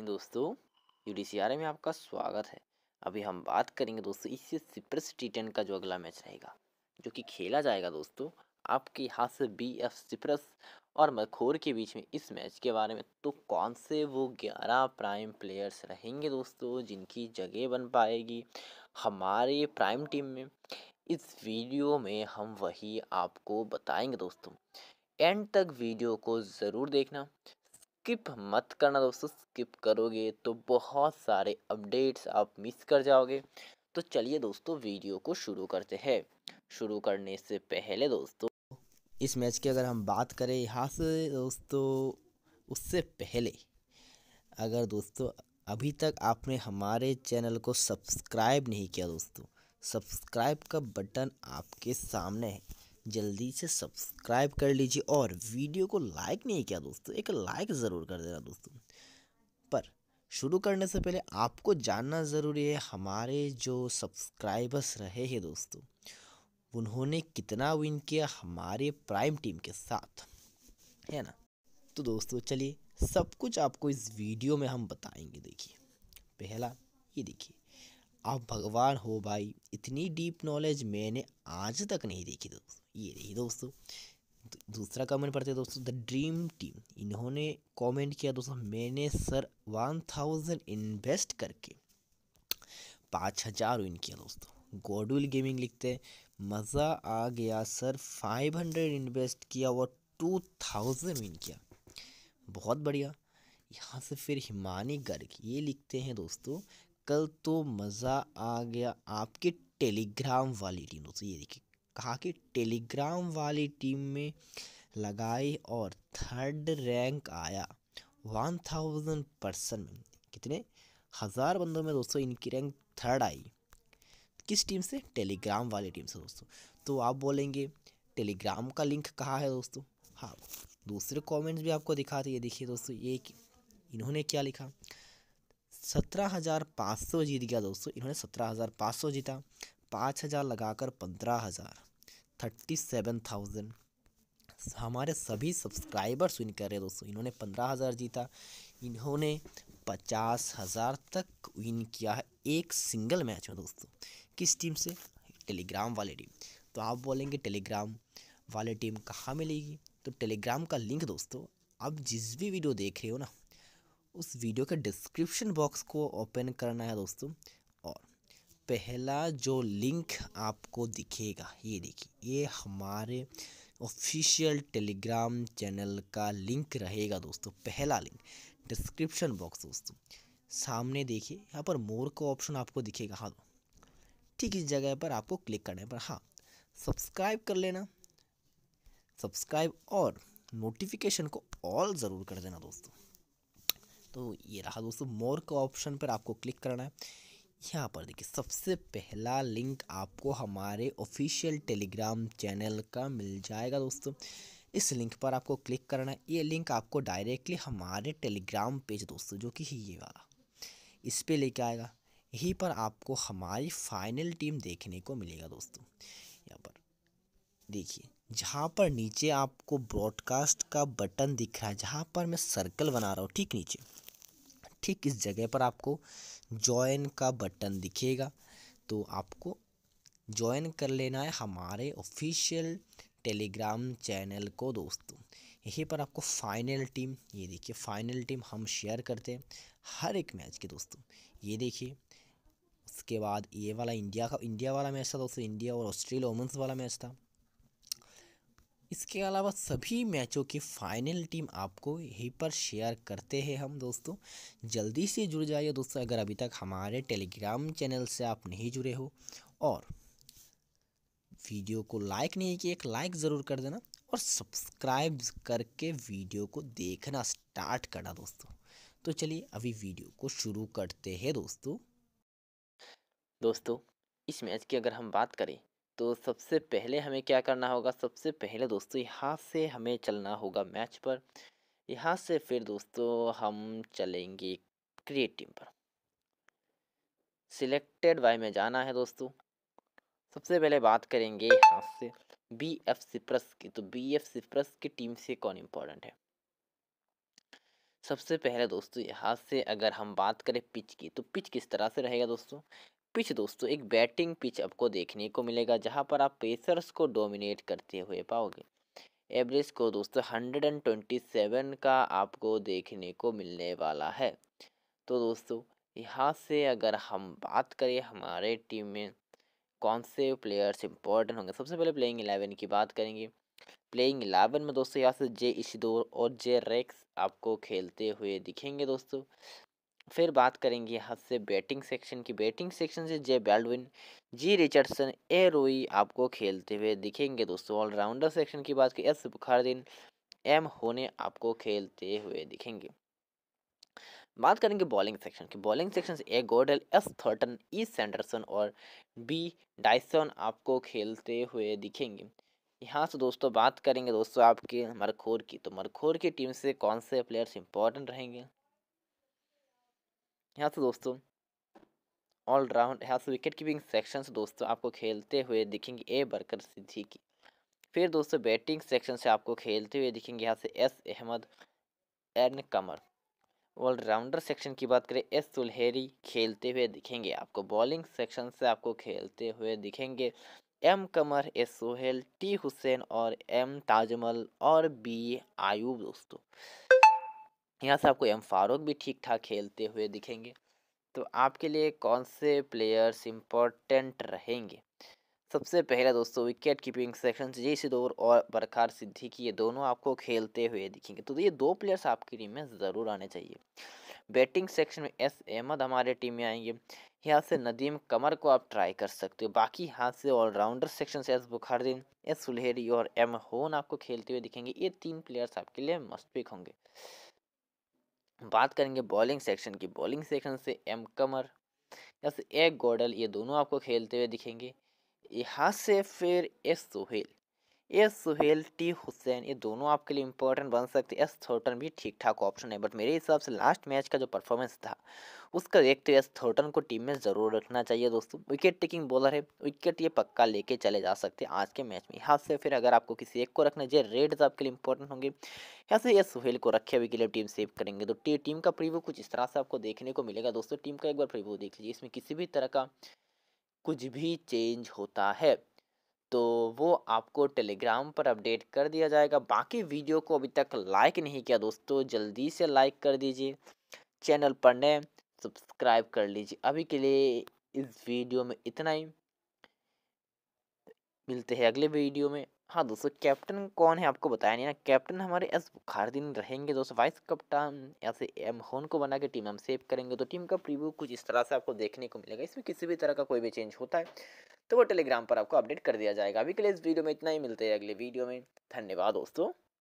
नाजरीन दोस्तों U D C R में आपका स्वागत है अभी हम बात करेंगे दोस्तों इससे सिप्रस टी टेन का जो अगला मैच रहेगा जो कि खेला जाएगा दोस्तों आपके यहाँ से बी एफ सिप्रस और मखोर के बीच में इस मैच के बारे में तो कौन से वो ग्यारह प्राइम प्लेयर्स रहेंगे दोस्तों जिनकी जगह बन पाएगी हमारे प्राइम टीम में इस वीडियो में हम वही आपको बताएंगे दोस्तों एंड तक वीडियो को ज़रूर देखना स्किप मत करना दोस्तों स्किप करोगे तो बहुत सारे अपडेट्स आप मिस कर जाओगे तो चलिए दोस्तों वीडियो को शुरू करते हैं शुरू करने से पहले दोस्तों इस मैच की अगर हम बात करें यहाँ से दोस्तों उससे पहले अगर दोस्तों अभी तक आपने हमारे चैनल को सब्सक्राइब नहीं किया दोस्तों सब्सक्राइब का बटन आपके सामने है जल्दी से सब्सक्राइब कर लीजिए और वीडियो को लाइक नहीं किया दोस्तों एक लाइक ज़रूर कर देना दोस्तों पर शुरू करने से पहले आपको जानना ज़रूरी है हमारे जो सब्सक्राइबर्स रहे हैं दोस्तों उन्होंने कितना विन किया हमारे प्राइम टीम के साथ है ना तो दोस्तों चलिए सब कुछ आपको इस वीडियो में हम बताएंगे देखिए पहला ये देखिए आप भगवान हो भाई इतनी डीप नॉलेज मैंने आज तक नहीं देखी दोस्तों ये रही दोस्तों दूसरा कमेंट पढ़ते हैं दोस्तों द ड्रीम टीम इन्होंने कमेंट किया दोस्तों मैंने सर वन थाउजेंड इन्वेस्ट करके पाँच हज़ार विन किया दोस्तों गॉडविल गेमिंग लिखते हैं मज़ा आ गया सर फाइव हंड्रेड इन्वेस्ट किया और टू थाउजेंड विन किया बहुत बढ़िया यहाँ से फिर हिमानी गर्ग ये लिखते हैं दोस्तों कल तो मज़ा आ गया आपके टेलीग्राम वाली टीम दोस्तों ये देखिए कहा कि टेलीग्राम वाली टीम में लगाई और थर्ड रैंक आया वन थाउजेंड पर्सन में कितने हज़ार बंदों में दोस्तों इनकी रैंक थर्ड आई किस टीम से टेलीग्राम वाली टीम से दोस्तों तो आप बोलेंगे टेलीग्राम का लिंक कहाँ है दोस्तों हाँ दूसरे कमेंट्स भी आपको दिखाते ये देखिए दोस्तों ये इन्होंने क्या लिखा सत्रह हज़ार पाँच सौ जीत गया दोस्तों इन्होंने सत्रह हज़ार पाँच सौ जीता पाँच हज़ार लगाकर पंद्रह हज़ार थर्टी सेवन थाउजेंड हमारे सभी सब्सक्राइबर स्विन कर रहे दोस्तों इन्होंने पंद्रह हज़ार जीता इन्होंने पचास हज़ार तक विन किया है एक सिंगल मैच में दोस्तों किस टीम से टेलीग्राम वाली टीम तो आप बोलेंगे टेलीग्राम वाली टीम कहाँ मिलेगी तो टेलीग्राम का लिंक दोस्तों आप जिस भी वीडियो देख रहे हो ना उस वीडियो के डिस्क्रिप्शन बॉक्स को ओपन करना है दोस्तों पहला जो लिंक आपको दिखेगा ये देखिए ये हमारे ऑफिशियल टेलीग्राम चैनल का लिंक रहेगा दोस्तों पहला लिंक डिस्क्रिप्शन बॉक्स दोस्तों सामने देखिए यहाँ पर मोर का ऑप्शन आपको दिखेगा हाँ ठीक इस जगह पर आपको क्लिक करने पर हाँ सब्सक्राइब कर लेना सब्सक्राइब और नोटिफिकेशन को ऑल ज़रूर कर देना दोस्तों तो ये रहा दोस्तों मोर का ऑप्शन पर आपको क्लिक करना है यहाँ पर देखिए सबसे पहला लिंक आपको हमारे ऑफिशियल टेलीग्राम चैनल का मिल जाएगा दोस्तों इस लिंक पर आपको क्लिक करना है ये लिंक आपको डायरेक्टली हमारे टेलीग्राम पेज दोस्तों जो कि ये वाला इस पर लेके आएगा यहीं पर आपको हमारी फाइनल टीम देखने को मिलेगा दोस्तों यहाँ पर देखिए जहाँ पर नीचे आपको ब्रॉडकास्ट का बटन दिख रहा है जहाँ पर मैं सर्कल बना रहा हूँ ठीक नीचे ठीक इस जगह पर आपको जॉइन का बटन दिखेगा तो आपको ज्वाइन कर लेना है हमारे ऑफिशियल टेलीग्राम चैनल को दोस्तों यहीं पर आपको फाइनल टीम ये देखिए फाइनल टीम हम शेयर करते हैं हर एक मैच के दोस्तों ये देखिए उसके बाद ये वाला इंडिया का इंडिया वाला मैच था दोस्तों इंडिया और ऑस्ट्रेलिया वुमेंस वाला मैच था इसके अलावा सभी मैचों की फाइनल टीम आपको यहीं पर शेयर करते हैं हम दोस्तों जल्दी से जुड़ जाइए दोस्तों अगर अभी तक हमारे टेलीग्राम चैनल से आप नहीं जुड़े हो और वीडियो को लाइक नहीं किया एक लाइक ज़रूर कर देना और सब्सक्राइब करके वीडियो को देखना स्टार्ट करना दोस्तों तो चलिए अभी वीडियो को शुरू करते हैं दोस्तों दोस्तों इस मैच की अगर हम बात करें तो सबसे पहले हमें क्या करना होगा सबसे पहले दोस्तों यहाँ से हमें चलना होगा मैच पर यहाँ से फिर दोस्तों हम चलेंगे क्रिएट टीम पर सिलेक्टेड बाय में जाना है दोस्तों सबसे पहले बात करेंगे यहाँ से बी एफ सिप्रस की तो बी एफ सिप्रस की टीम से कौन इम्पोर्टेंट है सबसे पहले दोस्तों यहाँ से अगर हम बात करें पिच की तो पिच किस तरह से रहेगा दोस्तों पिच दोस्तों एक बैटिंग पिच आपको देखने को मिलेगा जहाँ पर आप पेसर्स को डोमिनेट करते हुए पाओगे एवरेज को दोस्तों हंड्रेड एंड ट्वेंटी सेवन का आपको देखने को मिलने वाला है तो दोस्तों यहाँ से अगर हम बात करें हमारे टीम में कौन से प्लेयर्स इंपॉर्टेंट होंगे सबसे पहले प्लेइंग एलेवन की बात करेंगे प्लेइंग एलेवन में दोस्तों यहाँ से जे इशिदोर और जे रेक्स आपको खेलते हुए दिखेंगे दोस्तों फिर बात करेंगे यहाँ से बैटिंग सेक्शन की बैटिंग सेक्शन से जे बेल्डविन जी रिचर्डसन ए रोई आपको खेलते हुए दिखेंगे दोस्तों ऑलराउंडर सेक्शन की बात की एस बुखारदीन एम होने आपको खेलते हुए दिखेंगे बात करेंगे बॉलिंग सेक्शन की बॉलिंग सेक्शन से A Godal S Thurton E Sanderson और बी डाइसन आपको खेलते हुए दिखेंगे यहाँ से दोस्तों बात करेंगे दोस्तों आपके मरखोर की तो मरखोर की टीम से कौन से प्लेयर्स इंपॉर्टेंट रहेंगे यहाँ से दोस्तों ऑलराउंड यहाँ से विकेट कीपिंग सेक्शन से दोस्तों आपको खेलते हुए दिखेंगे ए बरकर सिद्धि की फिर दोस्तों बैटिंग सेक्शन से आपको खेलते हुए दिखेंगे यहाँ से S Ahmed N Qamar allrounder section की बात करें एस सुलहरी खेलते हुए दिखेंगे आपको बॉलिंग सेक्शन से आपको खेलते हुए दिखेंगे M Qamar S Sohail T Hussain और एम ताजमल और बी आयूब दोस्तों यहाँ से आपको एम फारूक भी ठीक ठाक खेलते हुए दिखेंगे तो आपके लिए कौन से प्लेयर्स इम्पोर्टेंट रहेंगे सबसे पहला दोस्तों विकेट कीपिंग सेक्शन जय सिदोर और बरखार सिद्धि की ये दोनों आपको खेलते हुए दिखेंगे तो ये दो प्लेयर्स आपकी टीम में ज़रूर आने चाहिए बैटिंग सेक्शन में एस अहमद हमारे टीम में आएंगे यहाँ से नदीम कमर को आप ट्राई कर सकते हो बाकी यहाँ से ऑलराउंडर सेक्शन से एस बुखारदीन एस सुलहेरी और एम होन आपको खेलते हुए दिखेंगे ये तीन प्लेयर्स आपके लिए मस्तपिक होंगे बात करेंगे बॉलिंग सेक्शन की बॉलिंग सेक्शन से एम कमर या से ए गोडल ये दोनों आपको खेलते हुए दिखेंगे यहाँ से फिर S Sohail A Suhail T Hussain ये दोनों आपके लिए इंपॉर्टेंट बन सकते एस थोटन भी ठीक ठाक ऑप्शन है बट मेरे हिसाब से लास्ट मैच का जो परफॉर्मेंस था उसका देखते तो हुए एस थोटन को टीम में ज़रूर रखना चाहिए दोस्तों विकेट टेकिंग बॉलर है विकेट ये पक्का लेके चले जा सकते हैं आज के मैच में यहाँ से फिर अगर आपको किसी एक को रखना चाहिए रेड्स आपके लिए इंपॉर्टेंट होंगे यहाँ से एस सुहेल को रखे हुए के लिए टीम सेव करेंगे तो टी, टीम का प्रिव्यू कुछ इस तरह से आपको देखने को मिलेगा दोस्तों टीम का एक बार प्रिव्यू देख लीजिए इसमें किसी भी तरह का कुछ भी चेंज होता है तो वो आपको टेलीग्राम पर अपडेट कर दिया जाएगा बाकी वीडियो को अभी तक लाइक नहीं किया दोस्तों जल्दी से लाइक कर दीजिए चैनल पर नए सब्सक्राइब कर लीजिए अभी के लिए इस वीडियो में इतना ही मिलते हैं अगले वीडियो में हाँ दोस्तों कैप्टन कौन है आपको बताया नहीं ना कैप्टन हमारे एस बुखारदीन रहेंगे दोस्तों वाइस कप्टान या से एम होन को बना के टीम हम सेव करेंगे तो टीम का प्रीव्यू कुछ इस तरह से आपको देखने को मिलेगा इसमें किसी भी तरह का कोई भी चेंज होता है तो वो टेलीग्राम पर आपको अपडेट कर दिया जाएगा अभी के लिए इस वीडियो में इतना ही मिलते हैं अगले वीडियो में धन्यवाद दोस्तों